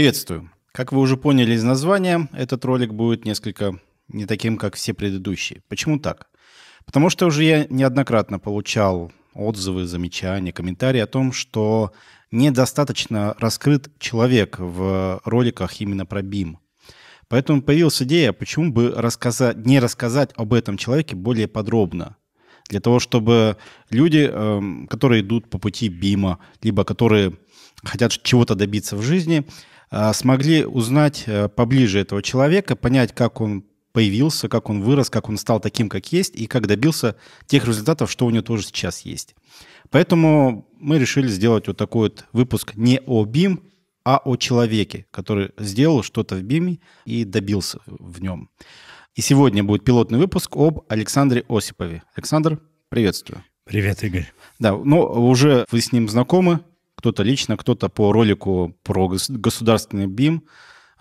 Приветствую. Как вы уже поняли из названия, этот ролик будет несколько не таким, как все предыдущие. Почему так? Потому что уже я неоднократно получал отзывы, замечания, комментарии о том, что недостаточно раскрыт человек в роликах именно про BIM. Поэтому появилась идея, почему бы рассказать, не рассказать об этом человеке более подробно. Для того, чтобы люди, эм, которые идут по пути Бима, либо которые хотят чего-то добиться в жизни, а, смогли узнать э, поближе этого человека, понять, как он появился, как он вырос, как он стал таким, как есть, и как добился тех результатов, что у него тоже сейчас есть. Поэтому мы решили сделать вот такой вот выпуск не о BIM, а о человеке, который сделал что-то в BIM и добился в нем. И сегодня будет пилотный выпуск об Александре Осипове. Александр, приветствую. Привет, Игорь. Да, ну уже вы с ним знакомы, кто-то лично, кто-то по ролику про государственный БИМ.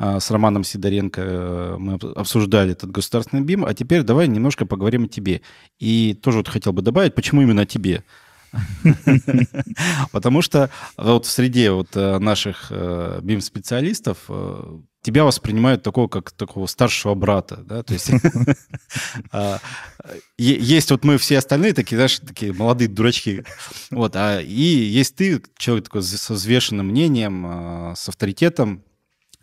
А, с Романом Сидоренко э, мы обсуждали этот государственный БИМ. А теперь давай немножко поговорим о тебе. И тоже вот хотел бы добавить, почему именно о тебе? Потому что вот в среде вот э, наших э, бим специалистов э, тебя воспринимают такого, как такого старшего брата, да, то есть а, есть вот мы все остальные такие, знаешь, такие молодые дурачки, вот, а и есть ты, человек такой со взвешенным мнением, с авторитетом,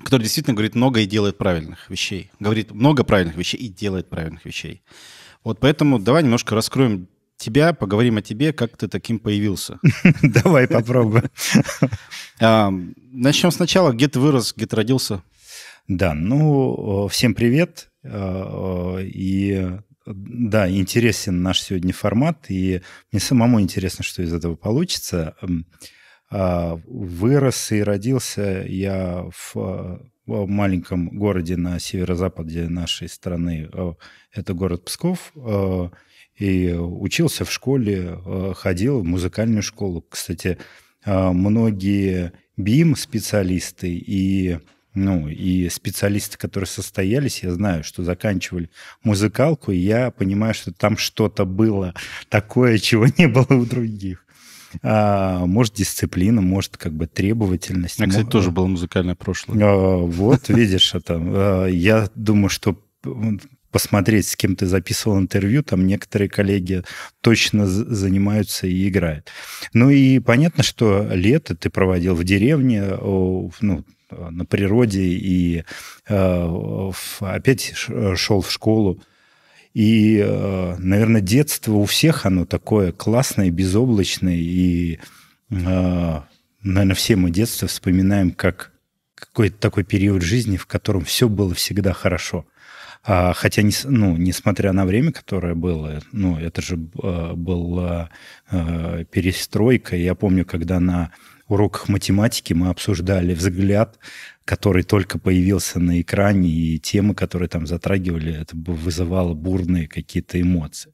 который действительно говорит много и делает правильных вещей, говорит много правильных вещей и делает правильных вещей. Вот поэтому давай немножко раскроем тебя, поговорим о тебе, как ты таким появился. Давай попробуем. А, начнем сначала. Где ты вырос, где ты родился? Да, ну, всем привет. А, и да, интересен наш сегодня формат, и мне самому интересно, что из этого получится. А, вырос и родился я в маленьком городе на северо-западе нашей страны. Это город Псков и учился в школе, э, ходил в музыкальную школу. Кстати, э, многие БИМ-специалисты и ну, и специалисты, которые состоялись, я знаю, что заканчивали музыкалку, и я понимаю, что там что-то было такое, чего не было у других. А, может, дисциплина, может, как бы требовательность. Я, кстати, тоже было музыкальное прошлое. А, вот, видишь, это. Я думаю, что посмотреть, с кем ты записывал интервью, там некоторые коллеги точно занимаются и играют. Ну и понятно, что лето ты проводил в деревне, ну, на природе и э, опять шел в школу. И, э, наверное, детство у всех оно такое классное, безоблачное. И, э, наверное, все мы детство вспоминаем как какой-то такой период жизни, в котором все было всегда хорошо – а, хотя, не, ну, несмотря на время, которое было, ну, это же э, была э, перестройка. Я помню, когда на уроках математики мы обсуждали взгляд, который только появился на экране, и темы, которые там затрагивали, это вызывало бурные какие-то эмоции.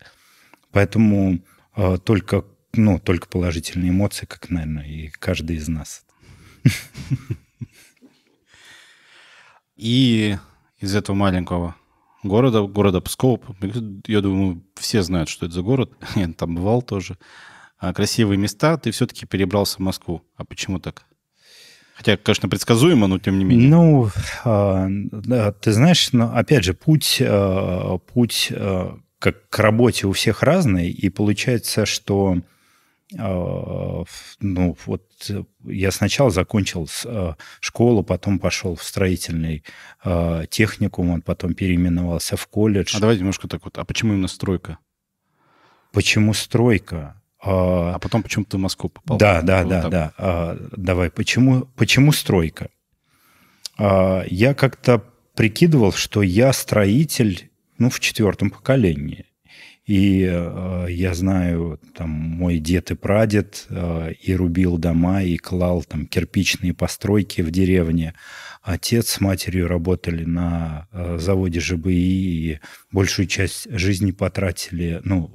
Поэтому э, только, ну, только положительные эмоции, как, наверное, и каждый из нас. И из этого маленького города, города Псков, Я думаю, все знают, что это за город. Я там бывал тоже. А, красивые места, ты все-таки перебрался в Москву. А почему так? Хотя, конечно, предсказуемо, но тем не менее. Ну, а, ты знаешь, опять же, путь, а, путь как к работе у всех разный, и получается, что а, ну, вот э, я сначала закончил а, школу, потом пошел в строительный а, техникум, он потом переименовался в колледж. А давай немножко так вот, а почему именно стройка? Почему стройка? А потом почему то в Москву попал? Да, да, вот да, так. да. А, давай, почему, почему стройка? А, я как-то прикидывал, что я строитель, ну, в четвертом поколении. И э, я знаю, там, мой дед и прадед э, и рубил дома, и клал там кирпичные постройки в деревне. Отец с матерью работали на э, заводе ЖБИ и большую часть жизни потратили, ну,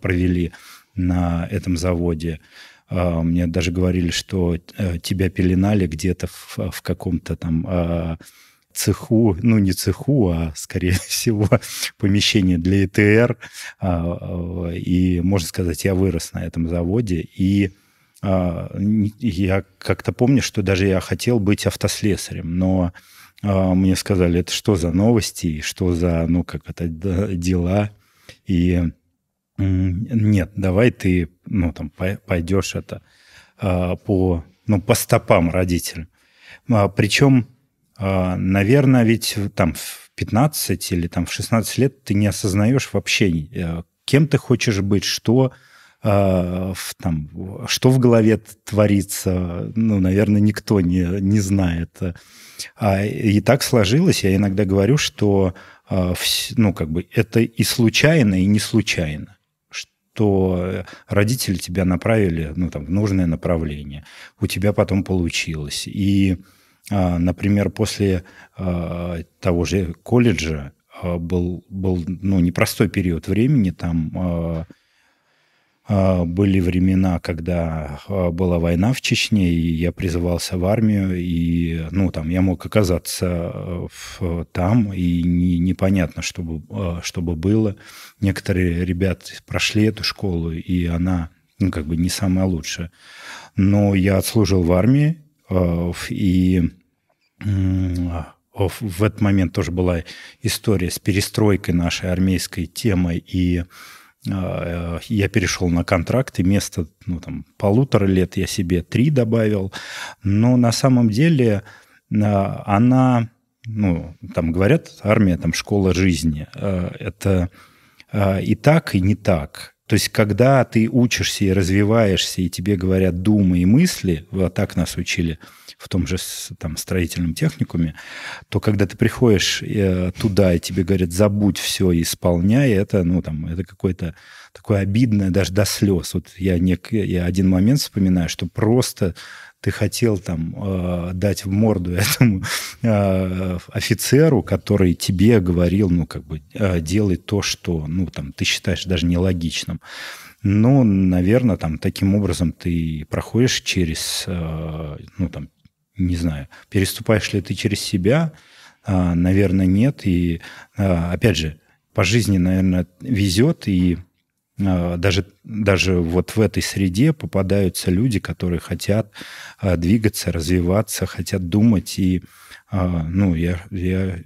провели на этом заводе. Э, мне даже говорили, что э, тебя пеленали где-то в, в каком-то там... Э, цеху, ну не цеху, а скорее всего помещение для ИТР. А, а, и, можно сказать, я вырос на этом заводе. А, и я как-то помню, что даже я хотел быть автослесарем, но мне сказали, это что за новости, что за, ну, как это, дела. И нет, давай ты, ну, там, пойдешь это по, ну, по стопам родителям. Причем а, наверное, ведь там в 15 или там в 16 лет ты не осознаешь вообще, э, кем ты хочешь быть, что а, в, там, что в голове творится, ну, наверное, никто не, не знает. А, и так сложилось, я иногда говорю, что ну, как бы это и случайно, и не случайно что родители тебя направили ну, там, в нужное направление, у тебя потом получилось. И а, например, после а, того же колледжа а, был, был ну, непростой период времени. Там были времена, когда была война в Чечне, и я призывался в армию, и ну, там, я мог оказаться в, там, и не, непонятно, что бы, что бы было. Некоторые ребят прошли эту школу, и она ну, как бы не самая лучшая. Но я отслужил в армии, и а, в этот момент тоже была история с перестройкой нашей армейской темы, и а, э, я перешел на контракт, и вместо ну, там, полутора лет я себе три добавил. Но на самом деле а, она, ну, там говорят, армия, там школа жизни. Э, это э, и так, и не так. То есть, когда ты учишься и развиваешься, и тебе говорят думы и мысли, вот так нас учили в том же там, строительном техникуме, то когда ты приходишь э, туда, и тебе говорят, забудь все и исполняй, это, ну, там, это какое-то такое обидное, даже до слез. Вот я, не, я один момент вспоминаю, что просто ты хотел там э, дать в морду этому э, офицеру, который тебе говорил, ну, как бы, э, делай то, что, ну, там, ты считаешь даже нелогичным. Но, ну, наверное, там, таким образом ты проходишь через, э, ну, там, не знаю, переступаешь ли ты через себя, э, наверное, нет. И, э, опять же, по жизни, наверное, везет, и а, даже, даже вот в этой среде попадаются люди, которые хотят а, двигаться, развиваться, хотят думать. И, а, ну, я, я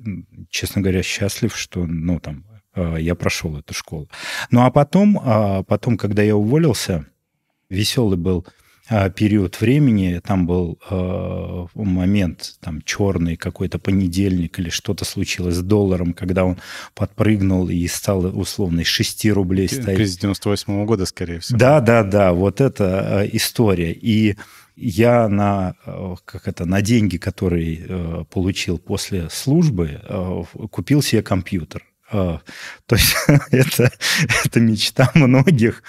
честно говоря, счастлив, что, ну, там, я прошел эту школу. Ну, а потом, потом когда я уволился, веселый был а, период времени, там был э, момент, там черный какой-то понедельник или что-то случилось с долларом, когда он подпрыгнул и стал условно из 6 рублей стоять. Кризис 98 -го года, скорее всего. Да, да, да, вот эта история. И я на, а, как это, на деньги, которые получил после службы, купил себе компьютер. Э, то есть это, это мечта многих.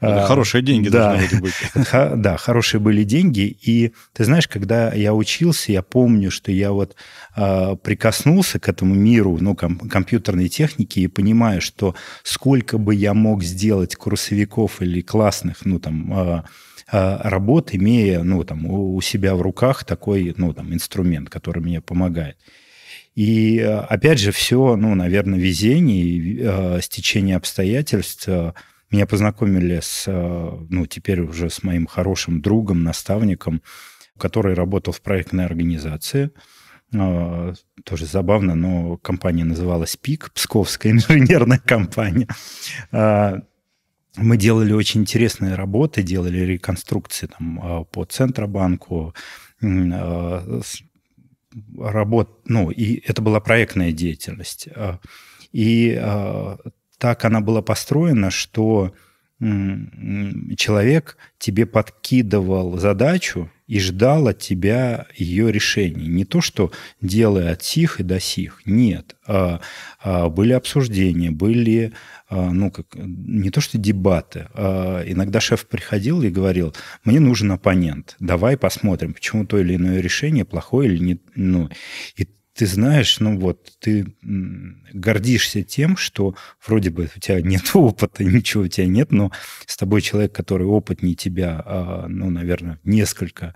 Это хорошие деньги да, должны были быть. Да, хорошие были деньги. И ты знаешь, когда я учился, я помню, что я вот э, прикоснулся к этому миру ну, ком- компьютерной техники и понимаю, что сколько бы я мог сделать курсовиков или классных, ну там э, работ, имея ну, там, у себя в руках такой ну, там, инструмент, который мне помогает. И э, опять же, все, ну, наверное, везение, э, стечение обстоятельств. Э, меня познакомили с, ну, теперь уже с моим хорошим другом, наставником, который работал в проектной организации. тоже забавно, но компания называлась ПИК, Псковская инженерная компания. Мы делали очень интересные работы, делали реконструкции там, по Центробанку, работ, ну, и это была проектная деятельность. А, и а, так она была построена, что человек тебе подкидывал задачу, и ждал от тебя ее решений. Не то, что делая от сих и до сих. Нет. А, а, были обсуждения, были, а, ну, как, не то, что дебаты. иногда шеф приходил и говорил, мне нужен оппонент, давай посмотрим, почему то или иное решение плохое или не... Ну, и ты знаешь, ну вот, ты гордишься тем, что вроде бы у тебя нет опыта, ничего у тебя нет, но с тобой человек, который опытнее тебя, а, ну, наверное, несколько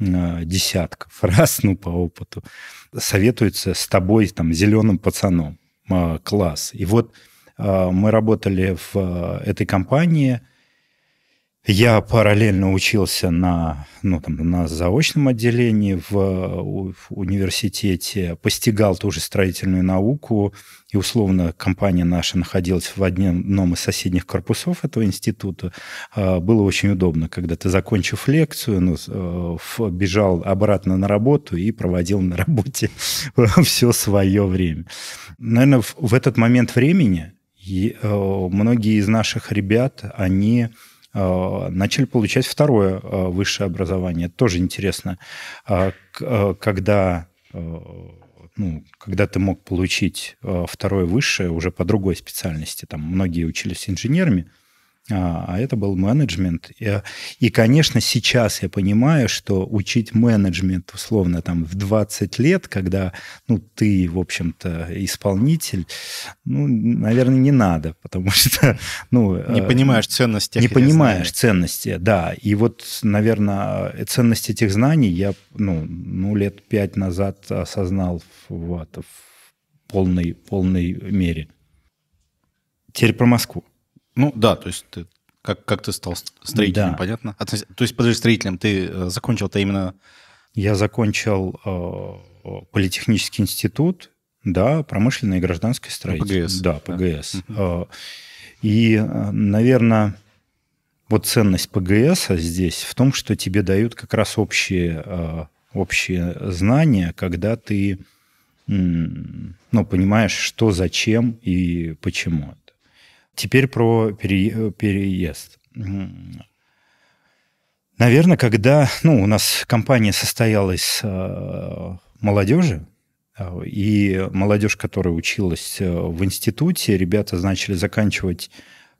а, десятков раз, ну, по опыту, советуется с тобой, там, зеленым пацаном. А, класс. И вот мы работали в этой компании – я параллельно учился на, ну, там, на заочном отделении в, в университете, постигал ту же строительную науку, и условно компания наша находилась в одном из соседних корпусов этого института. А, было очень удобно, когда ты, закончив лекцию, ну, э, бежал обратно на работу и проводил на работе все свое время. Наверное, в этот момент времени э, многие из наших ребят, они Э, начали получать второе э, высшее образование. тоже интересно. А, э, когда ну, когда ты мог получить второе высшее уже по другой специальности, там многие учились инженерами, а, а это был менеджмент. И, и, конечно, сейчас я понимаю, что учить менеджмент условно там в 20 лет, когда ну, ты, в общем-то, исполнитель, ну, наверное, не надо, потому что... Ну, э, не понимаешь ценности. Не понимаешь знаний. ценности, да. И вот, наверное, ценность этих знаний я ну, ну, лет пять назад осознал вот, в полной, полной мере. Теперь про Москву. Ну да, то есть ты, как, как ты стал строителем, да. понятно? А, то есть, подожди, строителем ты э, закончил-то именно... Я закончил э, политехнический институт, да, промышленное и гражданское строительство. ПГС. Да, ПГС. Да. Э, и, э, наверное, вот ценность ПГС здесь в том, что тебе дают как раз общие, общие знания, когда ты ну, понимаешь, что, зачем и почему. Теперь про пере... Э, переезд. Наверное, когда ну, у нас компания состоялась э, молодежи, э, и молодежь, которая училась э, в институте, ребята начали заканчивать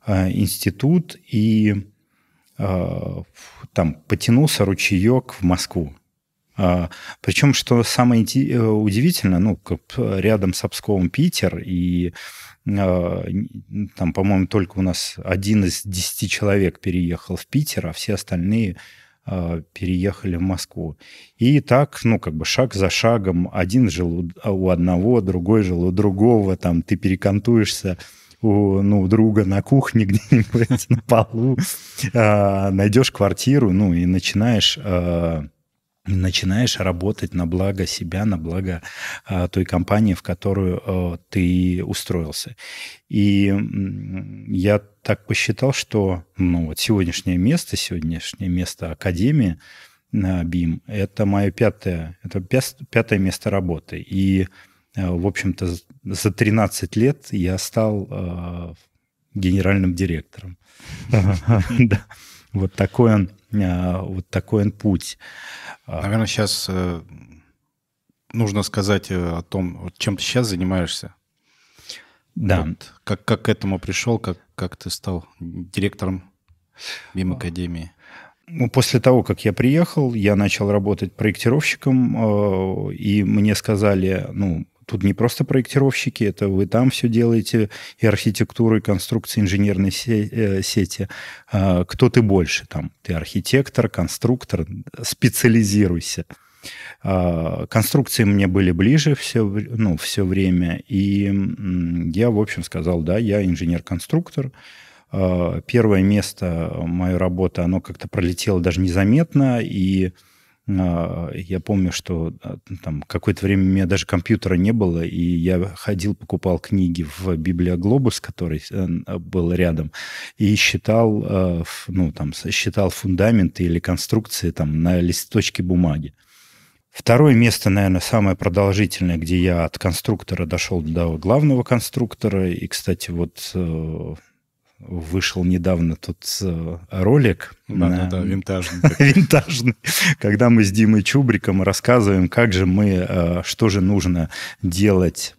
э, институт, и э, там потянулся ручеек в Москву. Э, причем, что самое удивительное, ну, как рядом с Обсковым Питер, и э, Э, ну, там, по-моему, только у нас один из десяти человек переехал в Питер, а все остальные э, переехали в Москву. И так, ну, как бы шаг за шагом, один жил у одного, другой жил у другого, там, ты перекантуешься у, ну, у друга на кухне где-нибудь, на полу, э, найдешь квартиру, ну, и начинаешь начинаешь работать на благо себя, на благо а, той компании, в которую а, ты устроился. И я так посчитал, что ну, вот сегодняшнее место, сегодняшнее место Академии на BIM, это мое пятое, это пятое место работы. И, а, в общем-то, за 13 лет я стал а, генеральным директором. Вот такой он, а, вот такой он путь. А. Наверное, сейчас э, нужно сказать э, о том, чем ты сейчас занимаешься. Да. Вот. Как, как к этому пришел, как, как ты стал директором БИМ а. Академии? Ну, После того, как я приехал, я начал работать проектировщиком, э, и мне сказали, ну, Тут не просто проектировщики, это вы там все делаете, и архитектуры, и конструкции инженерной э, сети. А, кто ты больше там? Ты архитектор, конструктор, специализируйся. А, конструкции мне были ближе все, ну, все время, и я, в общем, сказал, да, я инженер-конструктор, а, первое место моей работа, оно как-то пролетело даже незаметно, и а, я помню, что а, там какое-то время у меня даже компьютера не было, и я ходил, покупал книги в библиоглобус, который э, а, был рядом, и считал, ну, там, считал фундаменты или конструкции там на листочке бумаги. Второе место, наверное, самое продолжительное, где я от конструктора дошел до главного конструктора. И, кстати, вот э, вышел недавно тут э, ролик. Да, на... да, да, винтажный. винтажный. Когда мы с Димой Чубриком рассказываем, как же мы, э, что же нужно делать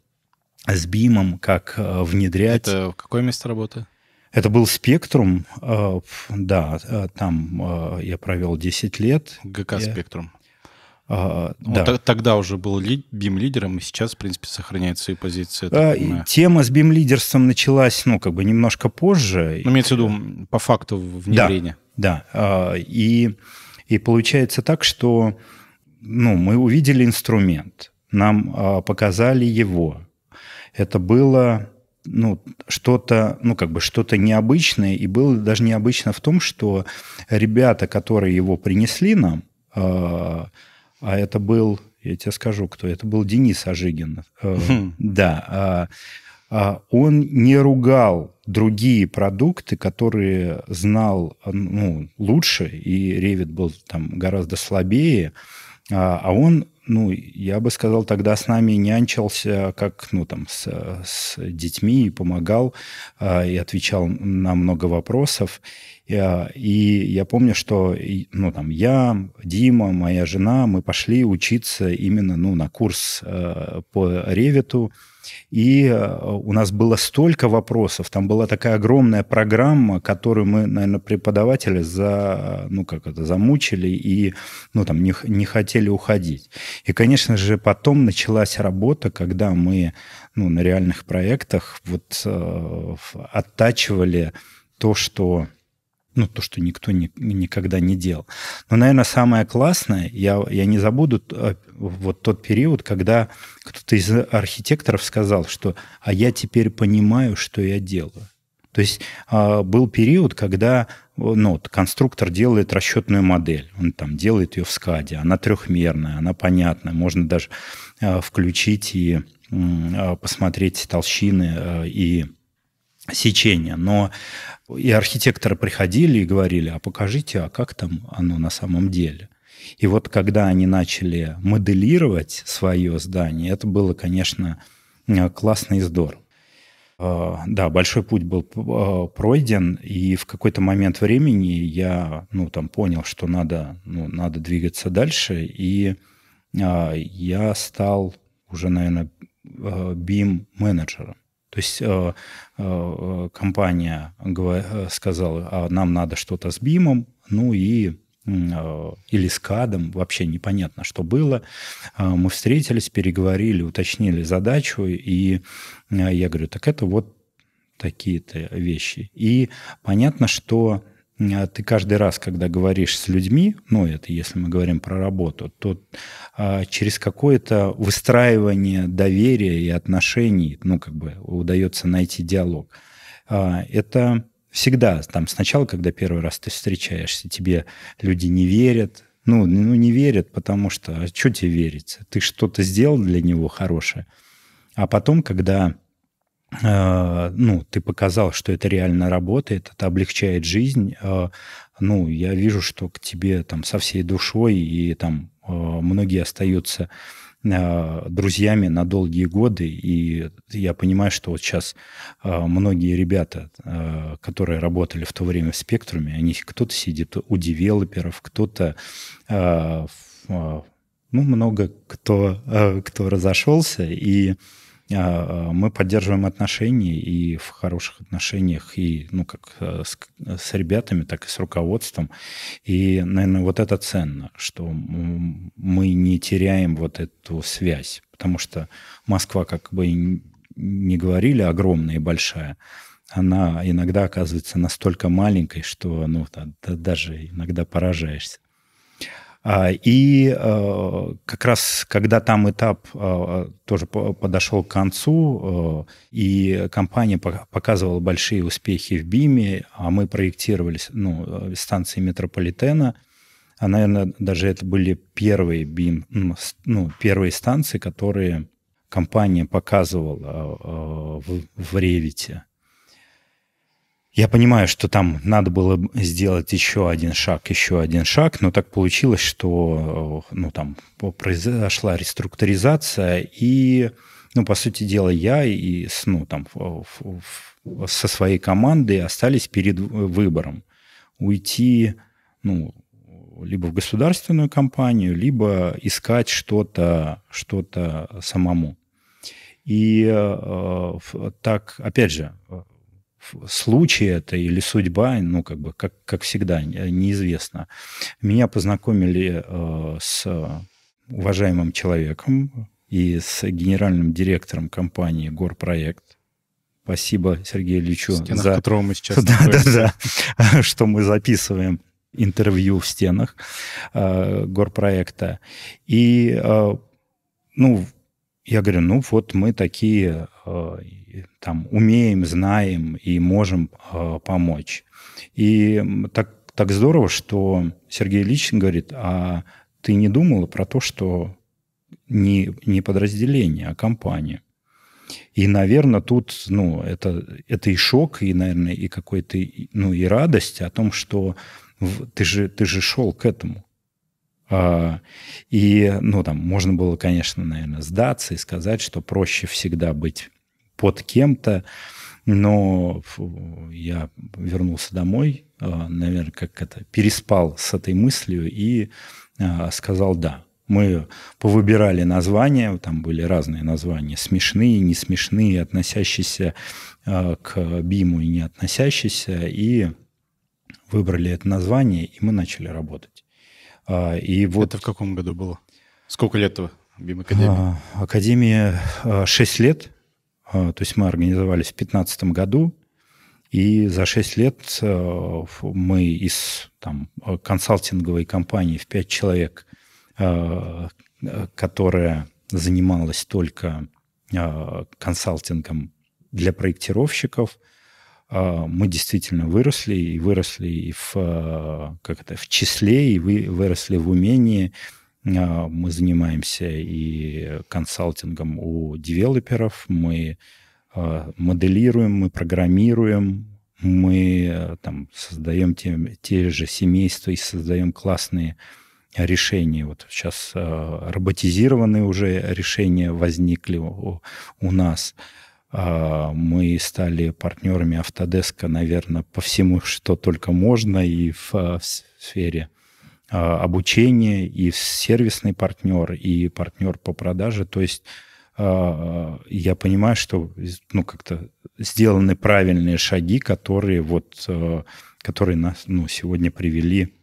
с БИМом, как э, внедрять. Это какое место работы? Это был «Спектрум», да, там я провел 10 лет. ГК «Спектрум». А, ну, да. Тогда уже был бим-лидером, и сейчас, в принципе, сохраняет свои позиции. А, тема с бим-лидерством началась, ну, как бы немножко позже. Ну, имеется в виду по факту внедрения. Да, да. А, и, и получается так, что ну, мы увидели инструмент, нам а, показали его. Это было ну, что-то, ну, как бы что-то необычное, и было даже необычно в том, что ребята, которые его принесли нам, а, а это был, я тебе скажу, кто это был, Денис Ожигин. Э, хм. Да. А, а он не ругал другие продукты, которые знал ну, лучше, и Ревит был там гораздо слабее, а, а он ну, я бы сказал, тогда с нами нянчился, как, ну, там, с, с детьми и помогал, и отвечал на много вопросов. Э, и я помню, что ну, там, я, Дима, моя жена, мы пошли учиться именно ну, на курс э, по ревиту. И э, у нас было столько вопросов, там была такая огромная программа, которую мы, наверное, преподаватели за, ну, как это, замучили и ну, там, не, не хотели уходить. И, конечно же, потом началась работа, когда мы ну, на реальных проектах вот, э, оттачивали то, что ну, то, что никто ни, никогда не делал. Но, наверное, самое классное, я, я не забуду э, вот тот период, когда кто-то из архитекторов сказал, что «а я теперь понимаю, что я делаю». То есть а, был период, когда ну, вот, конструктор делает расчетную модель, он там делает ее в скаде, она трехмерная, она понятная, можно даже а, включить и а, посмотреть толщины э, и сечения. Но и архитекторы приходили и говорили, а покажите, а как там оно на самом деле. И вот когда они начали моделировать свое здание, это было, конечно, классно и здорово. А, да, большой путь был э, пройден, и в какой-то момент времени я, ну, там понял, что надо, ну, надо двигаться дальше, и а, я стал уже, наверное, э, BIM менеджером. То есть э, Э, компания э, сказала, а нам надо что-то с БИМом, ну и э, или с кадом, вообще непонятно, что было. Мы встретились, переговорили, уточнили задачу, и я говорю, так это вот такие-то вещи. И понятно, что а ты каждый раз, когда говоришь с людьми, ну это если мы говорим про работу, то а, через какое-то выстраивание доверия и отношений, ну как бы удается найти диалог. А, это всегда там сначала, когда первый раз ты встречаешься, тебе люди не верят, ну, ну не верят, потому что а что тебе верится? Ты что-то сделал для него хорошее. А потом, когда Э, ну, ты показал, что это реально работает, это облегчает жизнь. Э, ну, я вижу, что к тебе там со всей душой и там э, многие остаются друзьями на долгие годы, и я понимаю, что вот сейчас многие ребята, которые работали в то время в «Спектруме», они, кто-то сидит у девелоперов, кто-то ну, много кто, кто разошелся, и а, а, мы поддерживаем отношения, и в хороших отношениях, и ну, как э, с, с ребятами, так и с руководством. И, наверное, вот это ценно, что мы не теряем вот эту связь, потому что Москва, как бы не говорили, огромная и большая, она иногда оказывается настолько маленькой, что ну, да, даже иногда поражаешься. А, и э, как раз, когда там этап э, тоже подошел к концу, э, и компания показывала большие успехи в БИМе, а мы проектировали ну, станции метрополитена, а, наверное, даже это были первые бим, ну, первые станции, которые компания показывала в, в Ревите. Я понимаю, что там надо было сделать еще один шаг, еще один шаг, но так получилось, что э, ну, там произошла реструктуризация, и, ну, по сути дела, я и ну, там, со своей командой остались перед выбором. Уйти ну, либо в государственную компанию, либо искать что-то что, -то, самому. И э, так, опять же, случай это или судьба, ну, как бы, как, как всегда, э, неизвестно. Меня познакомили э, с уважаемым человеком и с генеральным директором компании «Горпроект». Спасибо Сергею Ильичу стенах, за... которого мы сейчас да, да, да, что мы записываем интервью в стенах э, горпроекта. И, э, ну, я говорю, ну вот мы такие э, там умеем, знаем и можем э, помочь. И так, так здорово, что Сергей Ильич говорит, а ты не думала про то, что не, не подразделение, а компания. И, наверное, тут, ну, это, это и шок, и, наверное, и какой-то, ну, и радость о том, что ты же, ты же шел к этому. А, и, ну, там, можно было, конечно, наверное, сдаться и сказать, что проще всегда быть под кем-то, но я вернулся домой, а, наверное, как это, переспал с этой мыслью и а, сказал «да». Мы повыбирали названия, там были разные названия, смешные, не смешные, относящиеся к БИМу и не относящиеся, и выбрали это название, и мы начали работать. А, и вот... Это в каком году было? Сколько лет этого Бим-академии? А, Академия 6 а, лет. То есть мы организовались в 2015 году. И за 6 лет мы из там, консалтинговой компании в 5 человек, которая занималась только консалтингом для проектировщиков – а, мы действительно выросли, и выросли и в, а, как это, в числе, и вы, выросли в умении. А, мы занимаемся и консалтингом у девелоперов, мы моделируем, мы программируем, мы там, создаем те, те же семейства и создаем классные решения Вот сейчас роботизированные уже решения возникли у, у нас. А, мы стали партнерами Автодеска, наверное, по всему, что только можно, и в, а, в сфере а, обучения, и сервисный партнер, и партнер по продаже. То есть я понимаю, что ну, как-то сделаны правильные шаги, которые, вот, которые нас ну, сегодня привели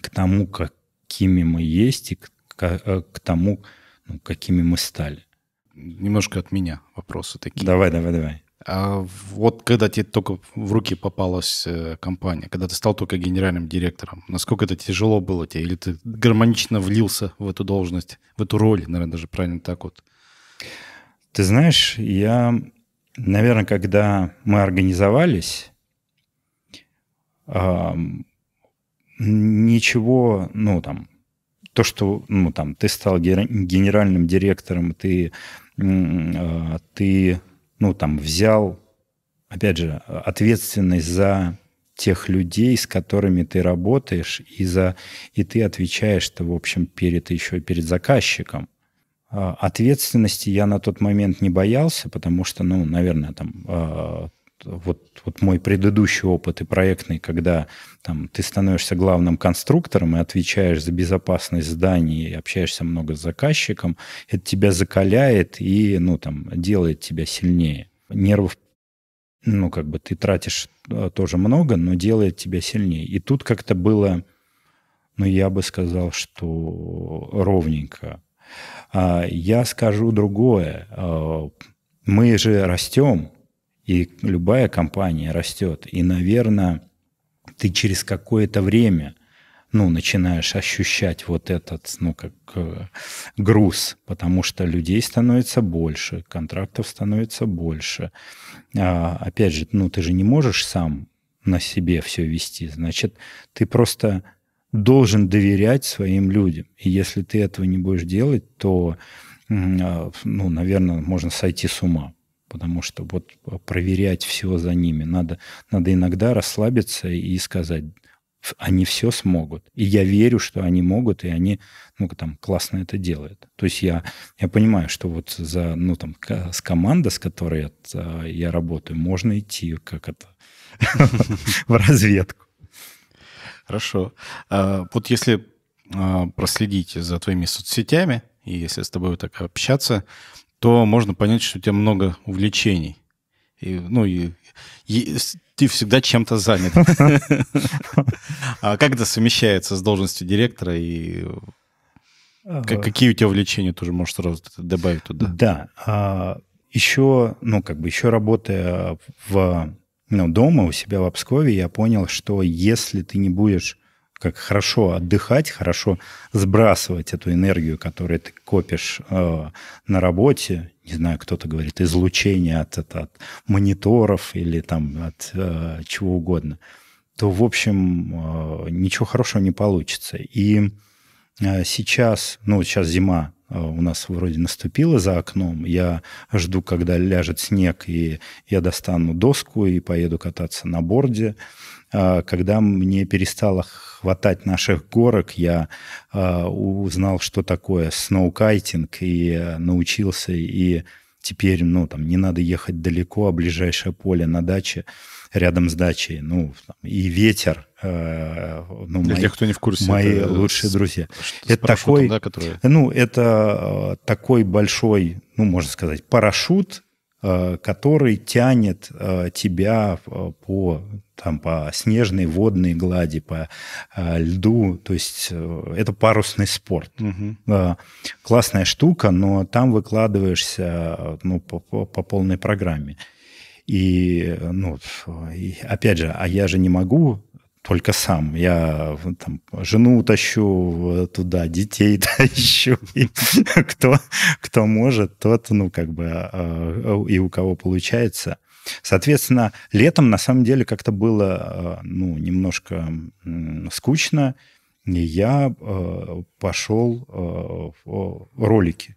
к тому, какими мы есть, и к, к тому, ну, какими мы стали немножко от меня вопросы такие. Давай, давай, давай. А вот когда тебе только в руки попалась э, компания, когда ты стал только генеральным директором, насколько это тяжело было тебе? Или ты гармонично влился в эту должность, в эту роль, наверное, даже правильно так вот? Ты знаешь, я, наверное, когда мы организовались, ничего, ну, там, то, что, ну, там, ты стал генеральным директором, ты а, ты, ну, там, взял, опять же, ответственность за тех людей, с которыми ты работаешь, и, за, и ты отвечаешь-то, в общем, перед, еще перед заказчиком. А, ответственности я на тот момент не боялся, потому что, ну, наверное, там а, вот, вот мой предыдущий опыт и проектный, когда там, ты становишься главным конструктором и отвечаешь за безопасность зданий, и общаешься много с заказчиком, это тебя закаляет и ну, там, делает тебя сильнее. Нервов ну, как бы ты тратишь э, тоже много, но делает тебя сильнее. И тут как-то было, ну, я бы сказал, что ровненько. А я скажу другое. Э, мы же растем, и любая компания растет. И, наверное, ты через какое-то время ну, начинаешь ощущать вот этот, ну, как э, груз, потому что людей становится больше, контрактов становится больше. А, опять же, ну, ты же не можешь сам на себе все вести, значит, ты просто должен доверять своим людям. И если ты этого не будешь делать, то, а, ну, наверное, можно сойти с ума потому что вот э, проверять все за ними. Надо, надо иногда расслабиться и сказать, они все смогут. И я верю, что они могут, и они ну, там, классно это делают. То есть я, я понимаю, что вот за, ну, там, с командой, с которой это, а, я работаю, можно идти как это в разведку. Хорошо. А, вот если а, проследить за твоими соцсетями, и если с тобой так общаться, то можно понять, что у тебя много увлечений. И, ну, и, и ты всегда чем-то занят. А как это совмещается с должностью директора и а, какие у тебя увлечения тоже можешь сразу добавить туда? Да. А, еще, ну, как бы еще работая в, ну, дома у себя в Обскове, я понял, что если ты не будешь как хорошо отдыхать, хорошо сбрасывать эту энергию, которую ты копишь э, на работе. Не знаю, кто-то говорит излучение от, от, от мониторов или там от э, чего угодно. То, в общем, э, ничего хорошего не получится. И э, сейчас, ну, сейчас зима, э, у нас вроде наступила за окном. Я жду, когда ляжет снег, и я достану доску и поеду кататься на борде. Э, а, когда мне перестало хватать наших горок, я а, узнал, что такое сноукайтинг, и э, научился, и теперь, ну, там, не надо ехать далеко, а ближайшее поле на даче, рядом с дачей, ну, и ветер, э, ну, Для мои, тех, кто не в курсе, мои это лучшие с, друзья. Это такой, да, который... ну, это э, такой большой, ну, можно сказать, парашют, Э, который тянет э, тебя э, по, там, по снежной водной глади, по льду. То есть это парусный спорт. Угу. Классная штука, но там выкладываешься ну, по, по, по полной программе. И, ну, и опять же, а я же не могу только сам. Я там, жену тащу э, туда, детей тащу. И кто, кто может, тот, ну, как бы, а, и у кого получается. Соответственно, летом на самом деле как-то было, э, ну, немножко скучно. И я э, пошел в ролики.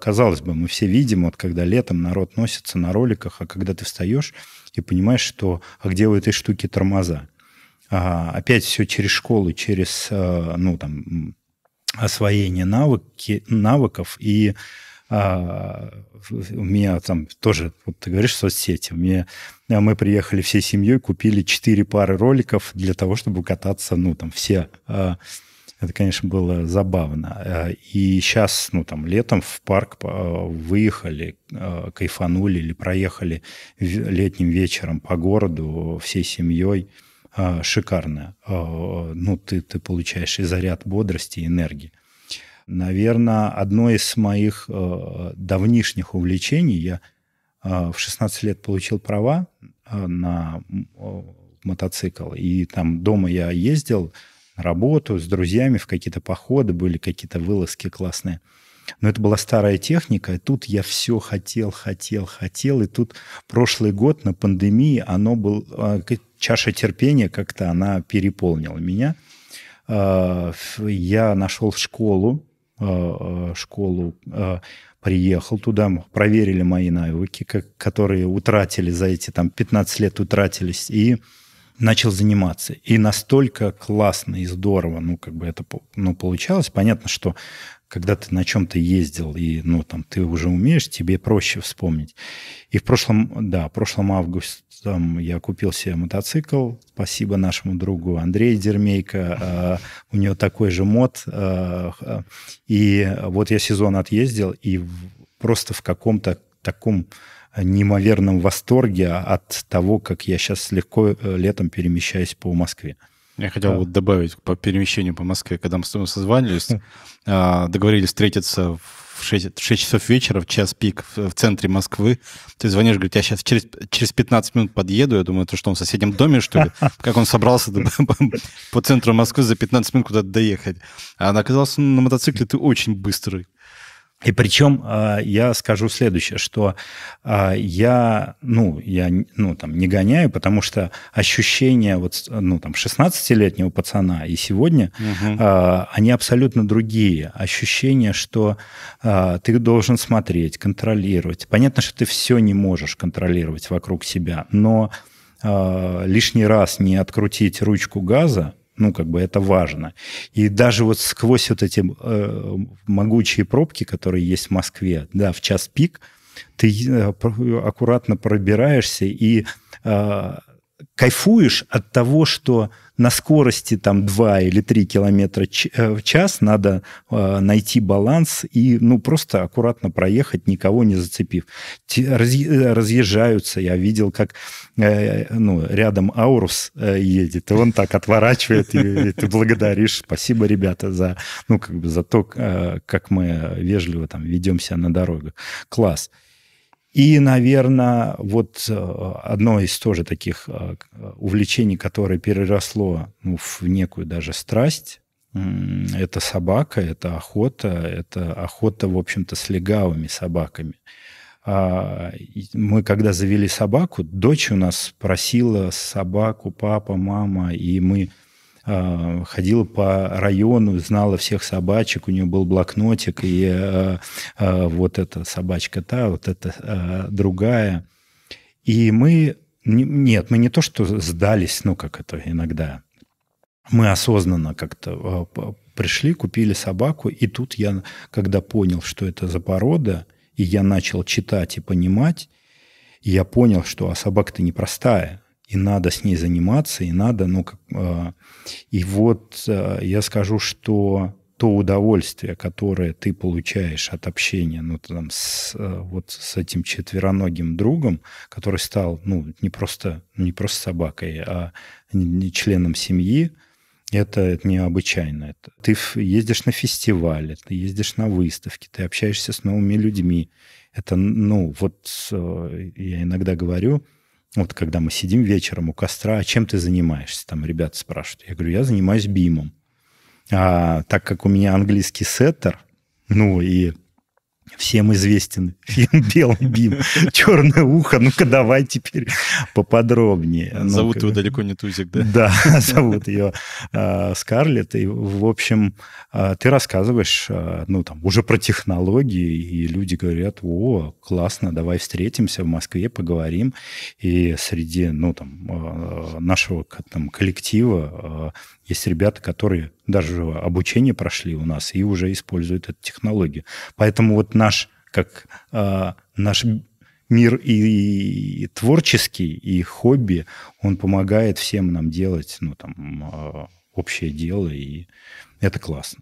Казалось бы, мы все видим, вот когда летом народ носится на роликах, а когда ты встаешь и понимаешь, что а где у этой штуки тормоза? А, опять все через школу, через а, ну, там, освоение навыки, навыков. И а, у меня там тоже, вот ты говоришь, соцсети. У меня, мы приехали всей семьей, купили четыре пары роликов для того, чтобы кататься, ну, там, все. это, конечно, было забавно. И сейчас, ну, там, летом в парк выехали, кайфанули или проехали летним вечером по городу всей семьей – а, шикарно. А, ну, ты, ты получаешь и заряд бодрости, и энергии. Наверное, одно из моих а, давнишних увлечений, я в 16 лет получил права на мотоцикл, и там дома я ездил, работу с друзьями в какие-то походы, были какие-то вылазки классные – но это была старая техника, и тут я все хотел, хотел, хотел, и тут прошлый год на пандемии оно был а, чаша терпения как-то она переполнила меня. А, я нашел школу, а, школу, приехал туда, проверили мои навыки, которые утратили за эти там 15 лет утратились, и начал заниматься. И настолько классно и здорово, ну, как бы это ну, получалось. Понятно, что когда ты на чем-то ездил, и, ну, там, ты уже умеешь, тебе проще вспомнить. И в прошлом, да, в прошлом августе я купил себе мотоцикл, спасибо нашему другу Андрею Дермейко, а, у него такой же мод, а, и вот я сезон отъездил, и просто в каком-то таком неимоверном восторге от того, как я сейчас легко э, летом перемещаюсь по Москве. Я хотел да. вот добавить по перемещению по Москве, когда мы с тобой созванивались, хм. а, договорились встретиться в 6, 6 часов вечера, в час пик в, в центре Москвы. Ты звонишь, говорит, я сейчас через, через 15 минут подъеду. Я думаю, это что, он в соседнем доме, что ли? Как он собрался по центру Москвы за 15 минут куда-то доехать? А оказалось, на мотоцикле ты очень быстрый. И причем а, я скажу следующее, что а, я, ну, я, ну, там, не гоняю, потому что ощущения вот, ну, там, 16-летнего пацана и сегодня, угу. они абсолютно другие. Ощущение, что ты должен смотреть, контролировать. Понятно, что ты все не можешь контролировать вокруг себя, но лишний раз не открутить ручку газа, ну, как бы это важно. И даже вот сквозь вот эти э, могучие пробки, которые есть в Москве, да, в час пик, ты э, э, аккуратно пробираешься и э, кайфуешь от того, что на скорости там 2 или 3 километра э, в час надо э, найти баланс и ну, просто аккуратно проехать, никого не зацепив. Э, разъезжаются. Я видел, как э, ну, рядом Аурус э, едет, и он так отворачивает, и, и ты благодаришь. Спасибо, ребята, за, ну, как бы за то, э, как мы вежливо там ведемся на дорогах. Класс. И, наверное, вот э, одно из тоже таких э, увлечений, которое переросло ну, в некую даже страсть, это собака, это охота, это охота, в общем-то, с легавыми собаками. А, мы, когда завели собаку, дочь у нас просила собаку, папа, мама, и мы Э, ходила по району, знала всех собачек, у нее был блокнотик, и э, э, вот эта собачка та, вот эта другая. И мы... Нет, мы не то что сдались, ну, как это иногда. Мы осознанно как-то пришли, купили собаку, и тут я, когда понял, что это за порода, и я начал читать и понимать, я понял, что а собака-то непростая, и надо с ней заниматься, и надо, ну, как, э, и вот э, я скажу, что то удовольствие, которое ты получаешь от общения ну, там, с, э, вот с этим четвероногим другом, который стал ну, не, просто, ну, не просто собакой, а членом семьи, это, это необычайно. Это, ты ездишь на фестивале, ты ездишь на выставки, ты общаешься с новыми людьми. Это, ну, вот э, я иногда говорю, вот когда мы сидим вечером у костра, а чем ты занимаешься? Там ребята спрашивают. Я говорю, я занимаюсь бимом. А, так как у меня английский сеттер, ну и Всем известен фильм «Белый бим», «Черное ухо». Ну-ка, давай теперь поподробнее. Зовут его далеко не Тузик, да? Да, зовут ее э, а, Скарлетт. И, в общем, а, ты рассказываешь, а, ну, там, уже про технологии, и люди говорят, о, классно, давай встретимся в Москве, поговорим. И среди, ну, там, нашего там, коллектива есть ребята, которые даже обучение прошли у нас и уже используют эту технологию. Поэтому вот наш, как э, наш мир и, и творческий, и хобби, он помогает всем нам делать, ну, там, э, общее дело, и это классно.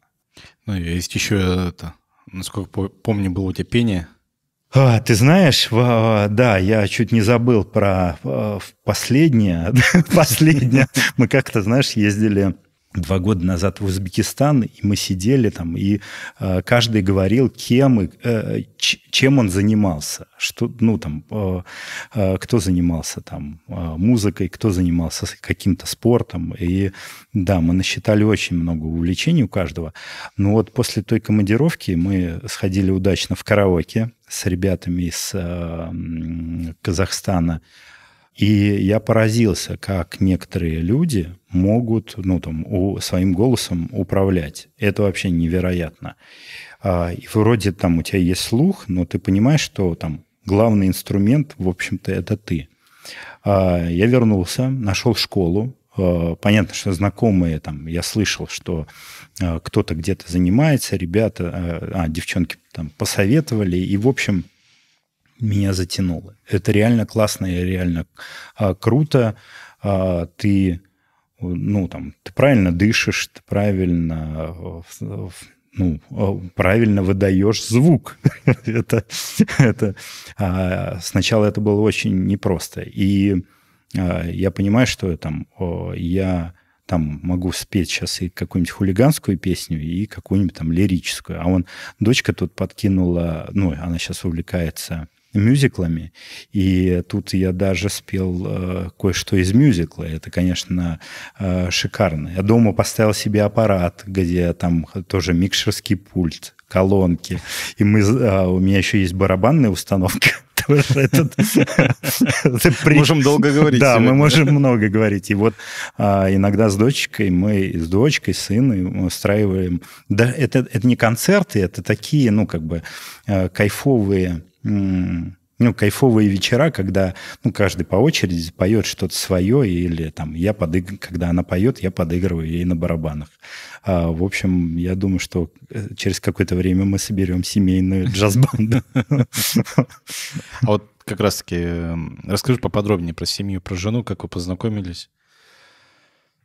Ну, есть еще это, насколько помню, было у тебя пение а, ты знаешь, а, да, я чуть не забыл про а, последнее. Последнее. Мы как-то, знаешь, ездили два года назад в Узбекистан, и мы сидели там, и э, каждый говорил, кем и э, чем он занимался, что, ну, там, э, э, кто занимался там э, музыкой, кто занимался каким-то спортом, и да, мы насчитали очень много увлечений у каждого, но вот после той командировки мы сходили удачно в караоке с ребятами из э, Казахстана, и я поразился, как некоторые люди могут ну, там, у, своим голосом управлять. Это вообще невероятно. А, и вроде там у тебя есть слух, но ты понимаешь, что там главный инструмент, в общем-то, это ты. А, я вернулся, нашел школу, а, Понятно, что знакомые там, я слышал, что а, кто-то где-то занимается, ребята, а, а, девчонки там посоветовали, и, в общем, меня затянуло. Это реально классно, реально а, круто. А, ты, ну, там, ты правильно дышишь, ты правильно а, ну, а, правильно выдаешь звук. это, это, а, сначала это было очень непросто. И а, я понимаю, что я там, о, я там могу спеть сейчас и какую-нибудь хулиганскую песню, и какую-нибудь там лирическую. А он, дочка тут подкинула, ну, она сейчас увлекается мюзиклами. И тут я даже спел э, кое-что из мюзикла. Это, конечно, э, шикарно. Я дома поставил себе аппарат, где там тоже микшерский пульт, колонки. И мы, э, у меня еще есть барабанная установка. Можем долго говорить. Да, мы можем много говорить. И вот а, иногда с дочкой, мы с дочкой, сыном устраиваем... Да, это не концерты, это такие, ну, как бы э, кайфовые ну, кайфовые вечера, когда ну, каждый по очереди поет что-то свое, или там я подыг... когда она поет, я подыгрываю ей на барабанах. А, в общем, я думаю, что э, через какое-то время мы соберем семейную джаз-банду. А вот как раз-таки эм, расскажи поподробнее про семью, про жену, как вы познакомились.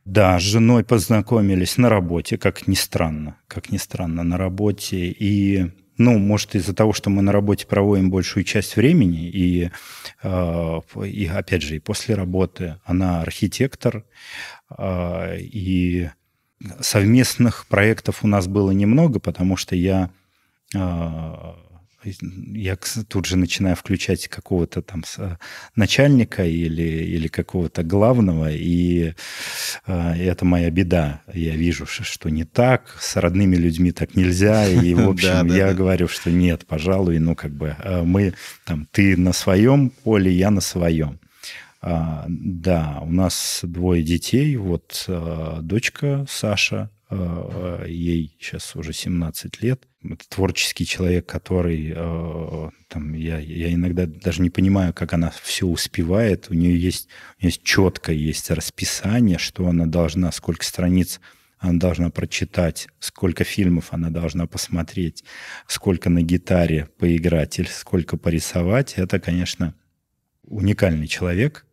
Да, с женой познакомились на работе, как ни странно, как ни странно, на работе. И ну, может, из-за того, что мы на работе проводим большую часть времени, и, а, и опять же, и после работы она архитектор, а, и совместных проектов у нас было немного, потому что я а, я тут же начинаю включать какого-то там э, начальника или, или какого-то главного, и э, это моя беда. Я вижу, что не так, с родными людьми так нельзя, и, в общем, я говорю, что нет, пожалуй, ну, как бы э, мы там, ты на своем поле, я на своем. А, да, у нас двое детей, вот э, дочка Саша, ей сейчас уже 17 лет, творческий человек, который э, там я, я иногда даже не понимаю, как она все успевает. У нее есть, у нее есть четкое есть расписание, что она должна, сколько страниц она должна прочитать, сколько фильмов она должна посмотреть, сколько на гитаре поиграть или сколько порисовать. Это, конечно, уникальный человек.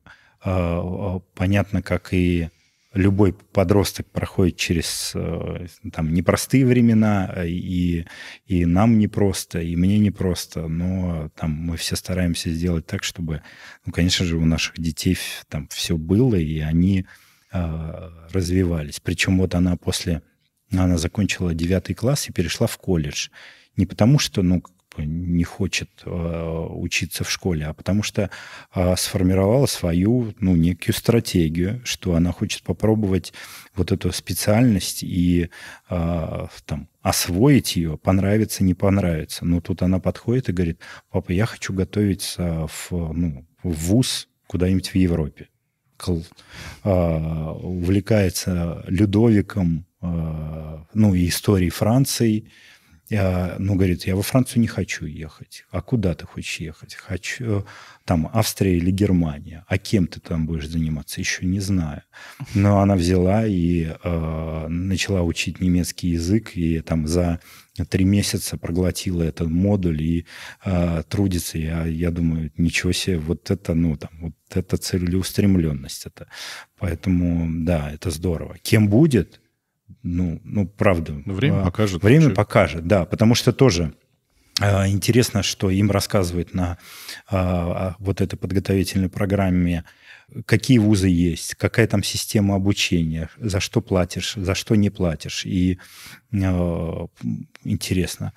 Э, понятно, как и любой подросток проходит через э, там непростые времена, э, и, и нам непросто, и мне непросто, но там мы все стараемся сделать так, чтобы, ну, конечно же, у наших детей там все было, и они э, развивались. Причем вот она после, она закончила 9 класс и перешла в колледж. Не потому что, ну, не хочет э, учиться в школе, а потому что э, сформировала свою, ну, некую стратегию, что она хочет попробовать вот эту специальность и э, там освоить ее, понравится, не понравится. Но тут она подходит и говорит, папа, я хочу готовиться в, ну, в ВУЗ куда-нибудь в Европе. увлекается Людовиком, ну, и историей Франции, ну, говорит, я во Францию не хочу ехать. А куда ты хочешь ехать? Хочу э, там Австрия или Германия. А кем ты там будешь заниматься, еще не знаю. Но она взяла и э, начала учить немецкий язык, и там за три месяца проглотила этот модуль и э, трудится. Я, я думаю, ничего себе, вот это, ну, там, вот это целеустремленность. Это. Поэтому, да, это здорово. Кем будет, ну, ну правда. Но время а, покажет. Время вообще. покажет, да, потому что тоже а, Интересно, что им рассказывают на а, а, вот этой подготовительной программе, какие вузы есть, какая там система обучения, за что платишь, за что не платишь. И а, интересно.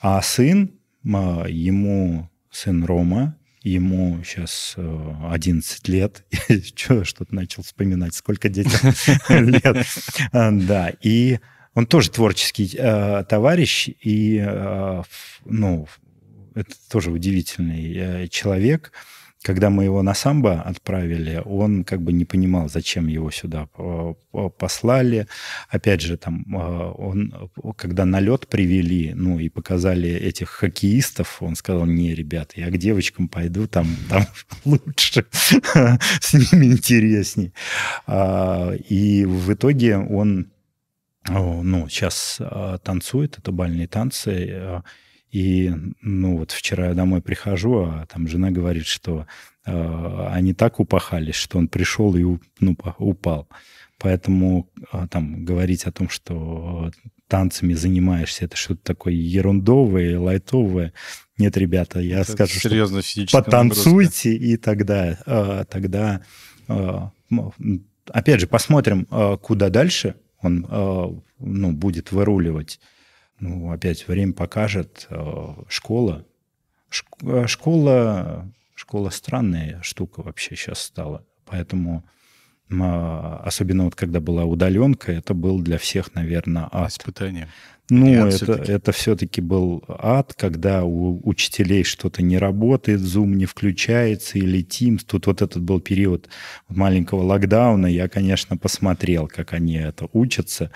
А сын, а, ему сын Рома, Ему сейчас 11 э, лет. Что-то начал вспоминать, сколько детям лет. А, да, и он тоже творческий э, товарищ, и, э, ну, это тоже удивительный э, человек когда мы его на самбо отправили, он как бы не понимал, зачем его сюда э, послали. Опять же, там, э, он, когда на лед привели, ну, и показали этих хоккеистов, он сказал, не, ребята, я к девочкам пойду, там, там лучше, с ними интересней. А, и в итоге он ну, сейчас э, танцует, это бальные танцы, и, ну, вот вчера я домой прихожу, а там жена говорит, что э, они так упахались, что он пришел и ну, упал. Поэтому э, там говорить о том, что танцами занимаешься, это что-то такое ерундовое, лайтовое. Нет, ребята, я это скажу, серьезно, что потанцуйте, нагрузка. и тогда, э, тогда э, опять же, посмотрим, куда дальше он ну, будет выруливать ну, опять время покажет. Э, школа. Э, школа, школа странная штука вообще сейчас стала. Поэтому а, особенно вот когда была удаленка, это был для всех, наверное, ад. Испытание. Ну, это, все-таки. это все-таки был ад, когда у учителей что-то не работает, Zoom не включается или Teams. Тут вот этот был период маленького локдауна. Я, конечно, посмотрел, как они это учатся.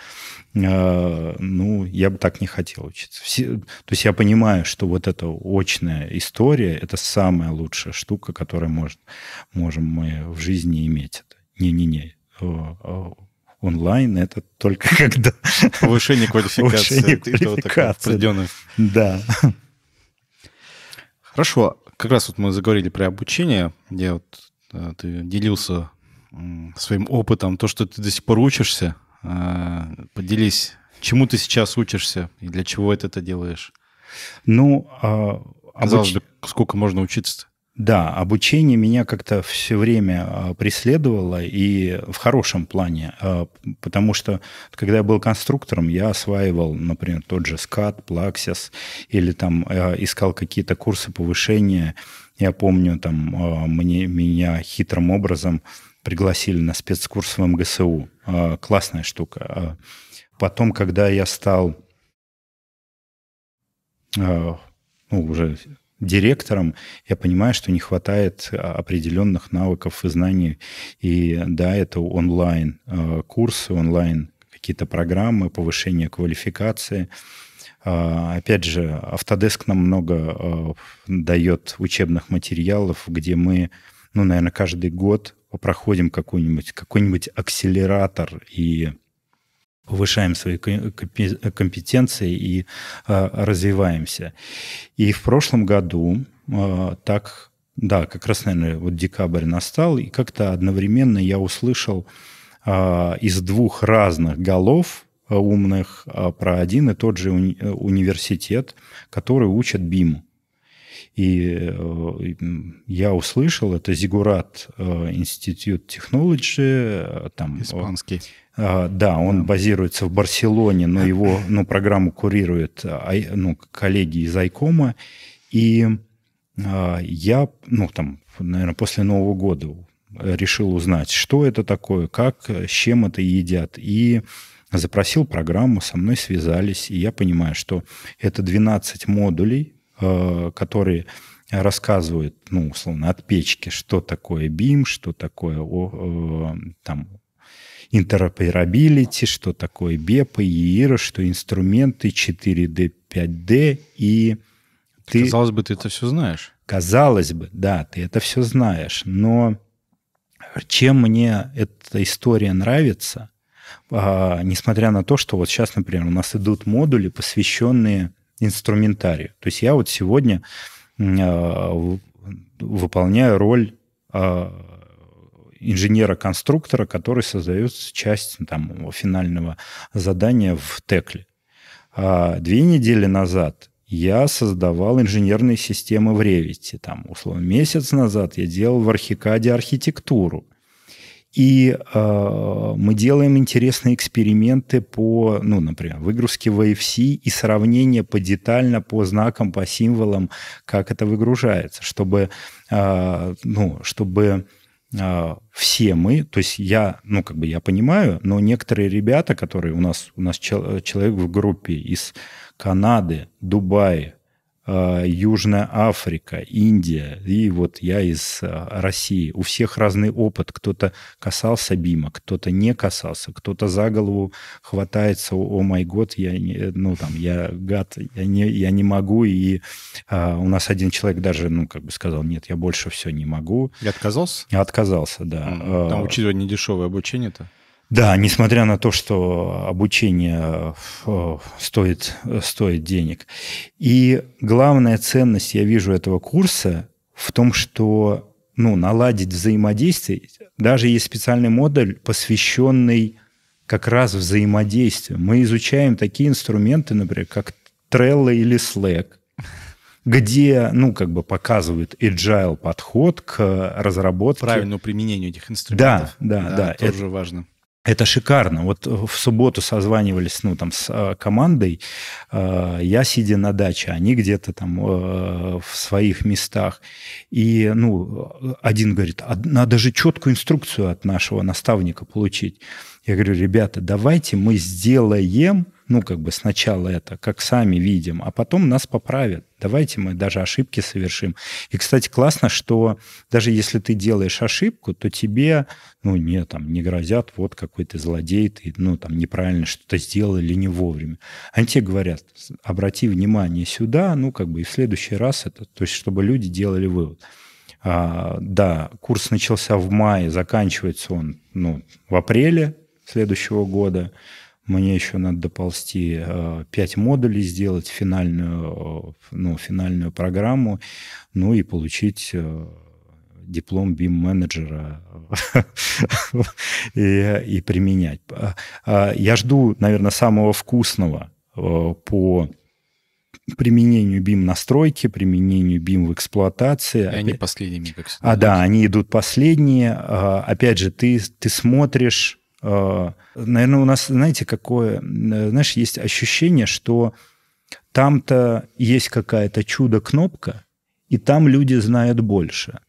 Э, ну, я бы так не хотел учиться. Все, то есть я понимаю, что вот эта очная история – это самая лучшая штука, которую может, можем мы в жизни иметь. Не-не-не онлайн это только когда... Повышение квалификации. Повышение квалификации. Да. Хорошо. Как раз вот мы заговорили про обучение, где вот э, ты делился своим опытом, то, что ты до сих пор учишься. Э, поделись, чему ты сейчас учишься и для чего это ты делаешь? Ну, а, Казалось обыч... бы, сколько можно учиться-то? Да, обучение меня как-то все время а, преследовало, и в хорошем плане, а, потому что, когда я был конструктором, я осваивал, например, тот же SCAD, Plaxis, или там а, искал какие-то курсы повышения. Я помню, там мне, меня хитрым образом пригласили на спецкурс в МГСУ. Классная штука. Потом, когда я стал ну, уже директором, я понимаю, что не хватает а, определенных навыков и знаний. И да, это онлайн-курсы, а, онлайн какие-то программы, повышение квалификации. А, опять же, Autodesk нам много дает учебных материалов, где мы, ну, наверное, каждый год проходим какой-нибудь какой нибудь акселератор и повышаем свои компетенции и а, развиваемся. И в прошлом году а, так, да, как раз, наверное, вот декабрь настал, и как-то одновременно я услышал а, из двух разных голов умных про один и тот же уни э, университет, который учат БИМу. И э, я услышал, это Зигурат э, Институт Технологи, там... Испанский. А, да, он да. базируется в Барселоне, но его ну, программу курируют а, а, ну, коллеги из Айкома. И я, ну, там, наверное, после Нового года решил узнать, что это такое, как, с чем это едят. И запросил программу, со мной связались, и я понимаю, что это 12 модулей, которые рассказывают, ну, условно, от печки, что такое БИМ, что такое э, там интероперабилити, что такое БЕП и что инструменты 4D, 5D и ты... Казалось бы, ты это все знаешь. Казалось бы, да, ты это все знаешь. Но чем мне эта история нравится, а, несмотря на то, что вот сейчас, например, у нас идут модули, посвященные инструментарию. То есть я вот сегодня а, выполняю роль а, инженера-конструктора, который создает часть там, финального задания в Текле. А две недели назад я создавал инженерные системы в Revit. Там, условно, месяц назад я делал в Архикаде архитектуру. И э, мы делаем интересные эксперименты по, ну, например, выгрузке в AFC и сравнение по детально, по знакам, по символам, как это выгружается, чтобы, э, ну, чтобы а, все мы, то есть я, ну, как бы я понимаю, но некоторые ребята, которые у нас, у нас э, человек в группе из Канады, Дубая, Э, Южная Африка, Индия, и вот я из э, России. У всех разный опыт. Кто-то касался БИМа, кто-то не касался, кто-то за голову хватается, о май год, я не, э, ну там, я гад, я не, я не могу, и а, у нас один человек даже, ну, как бы сказал, нет, я больше все не могу. Я отказался? Я отказался, да. Там, учитывая недешевое обучение-то? Да, несмотря на то, что обучение э, стоит, стоит денег. И главная ценность, я вижу, этого курса в том, что ну, наладить взаимодействие, даже есть специальный модуль, посвященный как раз взаимодействию. Мы изучаем такие инструменты, например, как Trello или Slack, где, ну, как бы показывают agile подход к разработке. Правильному применению этих инструментов. Да, да, да. да. Тоже это, важно. Это шикарно. Вот э, в субботу созванивались ну, там, с э, командой. Э, я сидя на даче, они где-то там в своих местах. И ну, один говорит, «А надо же четкую инструкцию от нашего наставника получить. Я говорю, ребята, давайте мы сделаем ну, как бы сначала это, как сами видим, а потом нас поправят. Давайте мы даже ошибки совершим. И, кстати, классно, что даже если ты делаешь ошибку, то тебе, ну, не, там, не грозят, вот какой ты злодей, ты, ну, там, неправильно что-то сделал или не вовремя. Они тебе говорят, обрати внимание сюда, ну, как бы и в следующий раз это, то есть, чтобы люди делали вывод. А, да, курс начался в мае, заканчивается он, ну, в апреле следующего года – мне еще надо доползти 5 э, модулей, сделать финальную, э, ну, финальную программу, ну и получить э, диплом BIM-менеджера и, и применять. А, а я жду, наверное, самого вкусного по применению BIM настройки, применению BIM в эксплуатации. И они Опять... последними, как всегда. А, да, они идут последние. А, опять же, ты, ты смотришь а, Наверное, у нас, знаете, какое, знаешь, есть ощущение, что там-то есть какая-то чудо-кнопка, и там люди знают больше.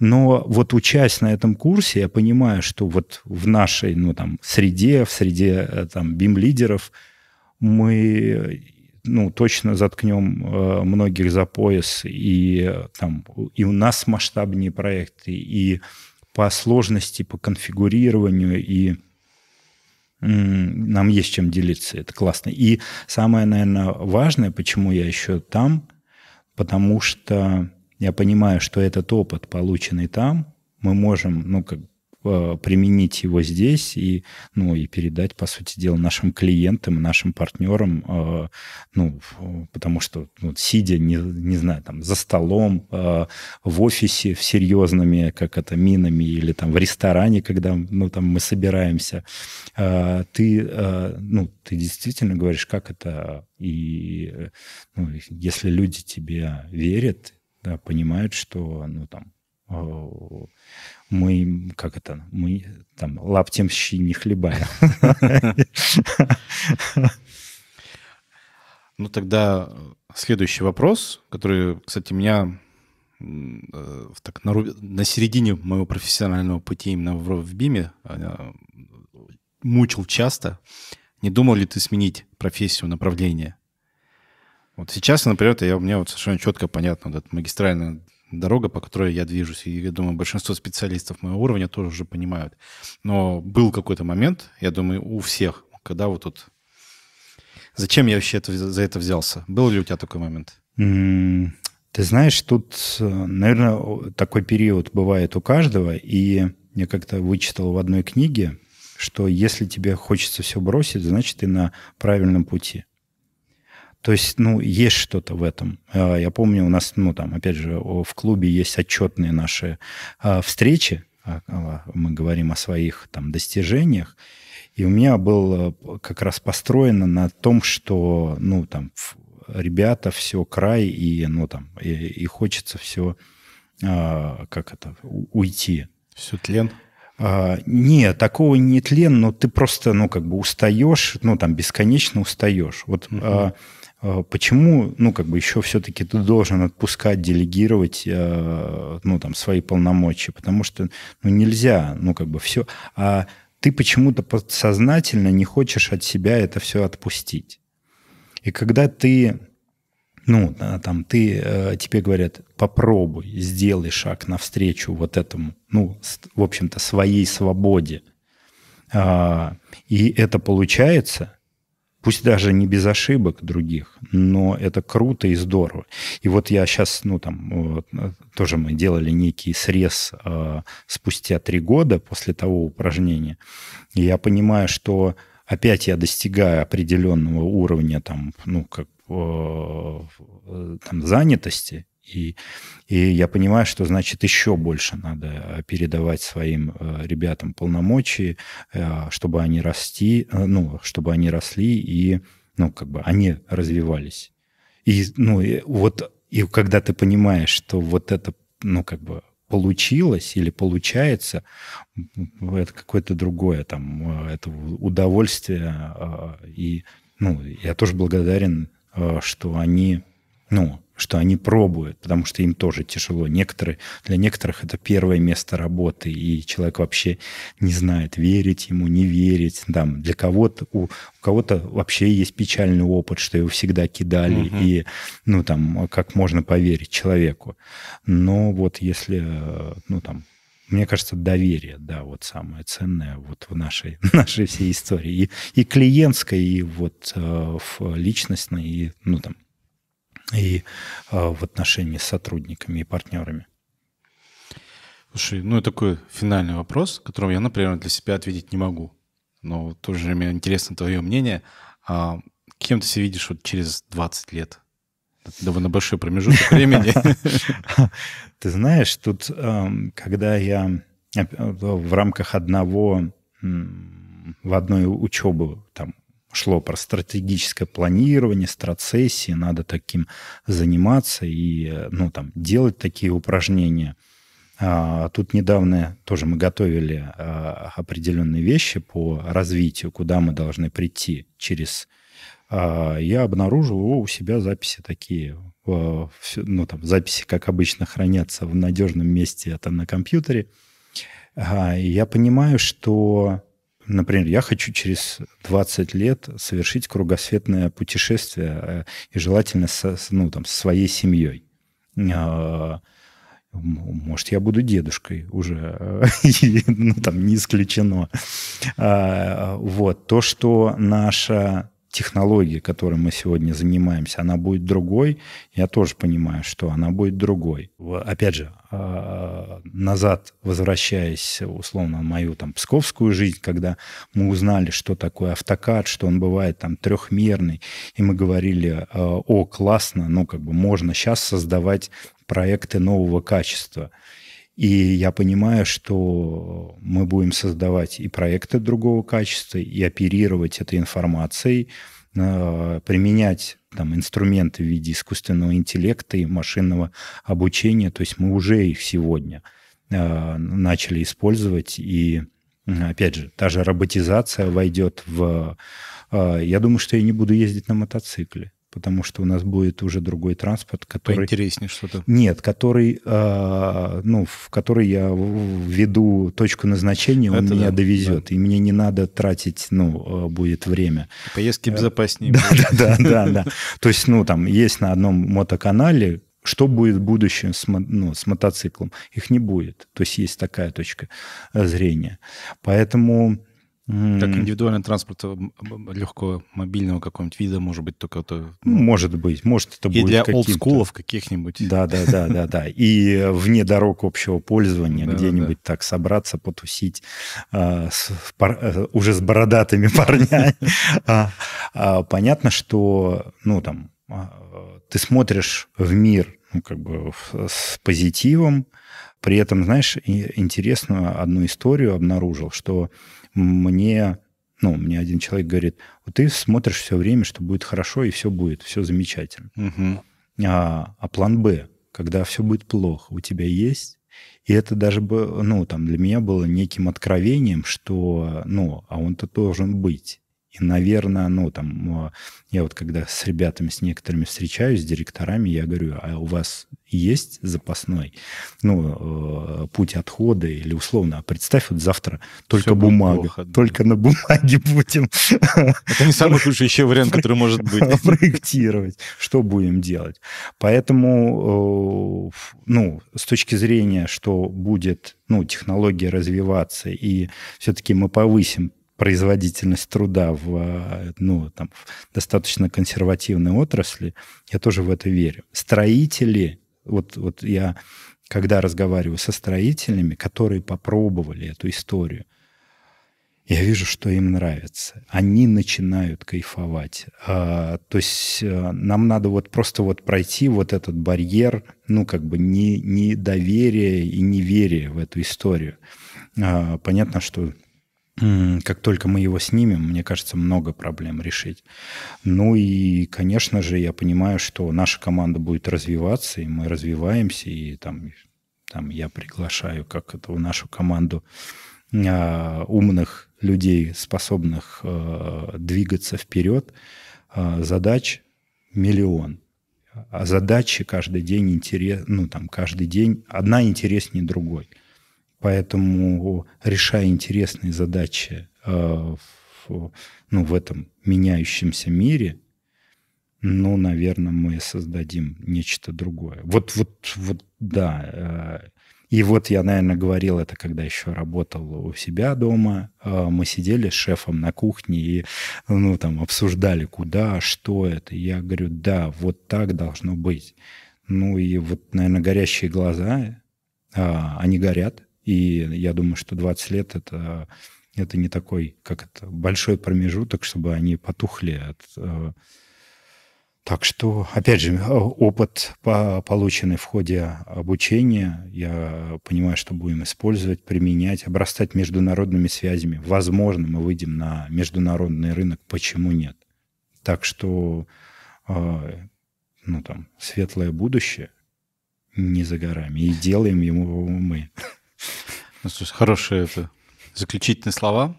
Но вот учась на этом курсе, я понимаю, что вот в нашей ну, там, среде, в среде э, там, бим-лидеров мы ну, точно заткнем э, многих за пояс, и, там, и у нас масштабнее проекты, и по сложности, по конфигурированию, и нам есть чем делиться, это классно. И самое, наверное, важное, почему я еще там, потому что я понимаю, что этот опыт, полученный там, мы можем, ну, как Э, применить его здесь и, ну, и передать, по сути дела, нашим клиентам, нашим партнерам, э, ну, потому что ну, сидя, не, не знаю, там, за столом, э, в офисе в серьезными, как это, минами или там в ресторане, когда, ну, там мы собираемся, ты, ну, ты действительно говоришь, как это, и ну, если люди тебе верят, да, понимают, что, ну, там, Э, мы, как это, мы там лаптем щи не хлебаем. Ну тогда следующий вопрос, который, кстати, меня э, так, на, на середине моего профессионального пути именно в, в БИМе э, мучил часто. Не думал ли ты сменить профессию, направление? Вот сейчас, например, я, мне вот совершенно четко понятно, вот этот магистральный дорога, по которой я движусь. И, я думаю, большинство специалистов моего уровня тоже уже понимают. Но был какой-то момент, я думаю, у всех, когда вот тут... Зачем я вообще это, за это взялся? Был ли у тебя такой момент? ты знаешь, тут, э, наверное, такой период бывает у каждого. И я как-то вычитал в одной книге, что если тебе хочется все бросить, значит, ты на правильном пути. То есть, ну, есть что-то в этом. А, я помню, у нас, ну, там, опять же, в клубе есть отчетные наши а, встречи, а, мы говорим о своих там достижениях, и у меня было э, как раз построено на том, что, ну, там, ребята, все, край, и, ну, там, и, и хочется все, как это, уйти. Все тлен? А, нет, такого не тлен, но ты просто, ну, как бы устаешь, ну, там, бесконечно устаешь. Вот угу. а, а, почему, ну, как бы еще все-таки ты должен отпускать, делегировать, э, ну, там, свои полномочия? Потому что, ну, нельзя, ну, как бы все. А ты почему-то подсознательно не хочешь от себя это все отпустить. И когда ты, ну, там, ты, э, тебе говорят, попробуй, сделай шаг навстречу вот этому, ну, в общем-то, своей свободе, а, и это получается – пусть даже не без ошибок других, но это круто и здорово. И вот я сейчас, ну там, э, тоже мы делали некий срез э, спустя три года после того упражнения, и я понимаю, что опять я достигаю определенного уровня там, ну, как, э, э там, занятости, и, и я понимаю, что, значит, еще больше надо э, передавать своим э, ребятам полномочий, э, чтобы они расти, ну, чтобы они росли и, ну, как бы они развивались. И, ну, и вот, и когда ты понимаешь, что вот это, ну, как бы получилось или получается, это какое-то другое там, это удовольствие. И, ну, я тоже благодарен, что они ну, что они пробуют, потому что им тоже тяжело. Некоторые, для некоторых это первое место работы, и человек вообще не знает, верить ему, не верить. Там, для кого-то, у, у кого-то вообще есть печальный опыт, что его всегда кидали, угу. и ну, там, как можно поверить человеку. Но вот если, ну, там, мне кажется, доверие, да, вот самое ценное вот в нашей, нашей всей истории. И, и клиентской, и вот э, в личностной, и, ну, там, и э, в отношении с сотрудниками и партнерами? Слушай, ну и такой финальный вопрос, которым я, например, для себя ответить не могу. Но тоже мне интересно твое мнение. А кем ты себя видишь вот через 20 лет? Это довольно большой промежуток времени. Ты знаешь, тут, эм, когда я э, в рамках одного в одной учебы там шло про стратегическое планирование, страцессии, надо таким заниматься и ну, там, делать такие упражнения. А, тут недавно тоже мы готовили а, определенные вещи по развитию, куда мы должны прийти через... А, я обнаружил о, у себя записи такие. Ну, там, записи, как обычно, хранятся в надежном месте, это на компьютере. Я понимаю, что Например, я хочу через 20 лет совершить кругосветное путешествие э, и желательно со, ну, там, со своей семьей. А, может, я буду дедушкой уже, э, ну, там не исключено. А, вот, то, что наша технология, которой мы сегодня занимаемся, она будет другой. Я тоже понимаю, что она будет другой. Опять же, а, назад возвращаясь, условно, в мою там псковскую жизнь, когда мы узнали, что такое автокад, что он бывает там трехмерный, и мы говорили, а, о, классно, ну, как бы можно сейчас создавать проекты нового качества – и я понимаю, что мы будем создавать и проекты другого качества, и оперировать этой информацией, э, применять там, инструменты в виде искусственного интеллекта и машинного обучения. То есть мы уже их сегодня э, начали использовать. И, опять же, та же роботизация войдет в... Э, я думаю, что я не буду ездить на мотоцикле потому что у нас будет уже другой транспорт, который... Поинтереснее что-то. Нет, который, э, ну, в который я введу точку назначения, он Это меня да, довезет, да. и мне не надо тратить, ну, а, будет время. Поездки э, безопаснее. Да, да, да, да. То есть, ну, там есть на одном мотоканале, что будет в будущем с, ну, с мотоциклом? Их не будет. То есть есть такая точка э, зрения. Поэтому Mm. Как индивидуального транспорта легкого, мобильного какого-нибудь вида, может быть, только то ну, ну, может быть, может это и будет для олдскулов каких-нибудь. Да-да-да-да-да. И вне дорог общего пользования да, где-нибудь да. так собраться, потусить а, с, пар, э, уже с бородатыми парнями. а, а, понятно, что, ну, там, а, ты смотришь в мир ну, как бы с позитивом, при этом, знаешь, интересную одну историю обнаружил, что мне, ну, мне один человек говорит, вот ты смотришь все время, что будет хорошо, и все будет, все замечательно. Угу. А, а план Б, когда все будет плохо, у тебя есть? И это даже, бы, ну, там, для меня было неким откровением, что, ну, а он-то должен быть. И, наверное, ну, там, а, я вот когда с ребятами, с некоторыми встречаюсь, с директорами, я говорю, а у вас есть запасной, ну, а, путь отхода или условно, а представь, вот завтра только Все бумага, плохо, да. только на бумаге будем. Это не самый худший еще вариант, который может быть. Проектировать. Что будем делать? Поэтому, ну, с точки зрения, что будет, ну, технология развиваться, и все-таки мы повысим производительность труда в э, ну, там, в достаточно консервативной отрасли. Я тоже в это верю. Строители, вот, вот я когда разговариваю со строителями, которые попробовали эту историю, я вижу, что им нравится. Они начинают кайфовать. А, то есть э, нам надо вот просто вот пройти вот этот барьер, ну, как бы не, не доверия и неверия в эту историю. А, понятно, что как только мы его снимем, мне кажется, много проблем решить. Ну и, конечно же, я понимаю, что наша команда будет развиваться, и мы развиваемся, и там, там я приглашаю как это в нашу команду а, умных людей, способных а, двигаться вперед. А, задач миллион. А задачи каждый день интерес, ну там каждый день одна интереснее другой. Поэтому, решая интересные задачи э, в, ну, в этом меняющемся мире, ну, наверное, мы создадим нечто другое. Вот, вот, вот, да. Э, и вот я, наверное, говорил это, когда еще работал у себя дома. Э, мы сидели с шефом на кухне и, ну, там, обсуждали, куда, что это. я говорю, да, вот так должно быть. Ну, и вот, наверное, горящие глаза, а, они горят, и я думаю, что 20 лет это, это не такой, как это, большой промежуток, чтобы они потухли от э, так что, опять же, э, опыт, полученный в ходе обучения, я понимаю, что будем использовать, применять, обрастать международными связями. Возможно, мы выйдем на международный рынок, почему нет? Так что, э, ну там, светлое будущее не за горами, и делаем ему мы. Ну, слушай, хорошие это заключительные слова.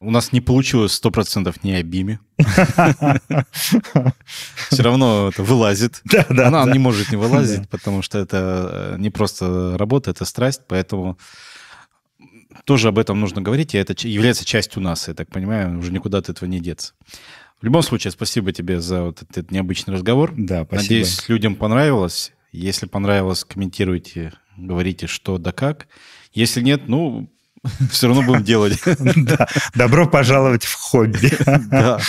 У нас не получилось сто процентов не обиме. Все равно это вылазит. Она не может не вылазить, потому что это э, не просто работа, это страсть, поэтому тоже об этом нужно говорить, и это является частью нас, я так понимаю, уже никуда от этого не деться. В любом случае, спасибо тебе за вот этот необычный разговор. Да, спасибо. Надеюсь, людям понравилось. Если понравилось, комментируйте, говорите, что да как. Если нет, ну, все равно будем делать. Да. Добро пожаловать в хобби. Да.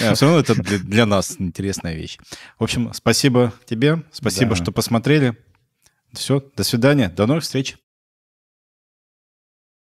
да. Все равно это для, для нас интересная вещь. В общем, спасибо тебе, спасибо, да. что посмотрели. Все, до свидания, до новых встреч.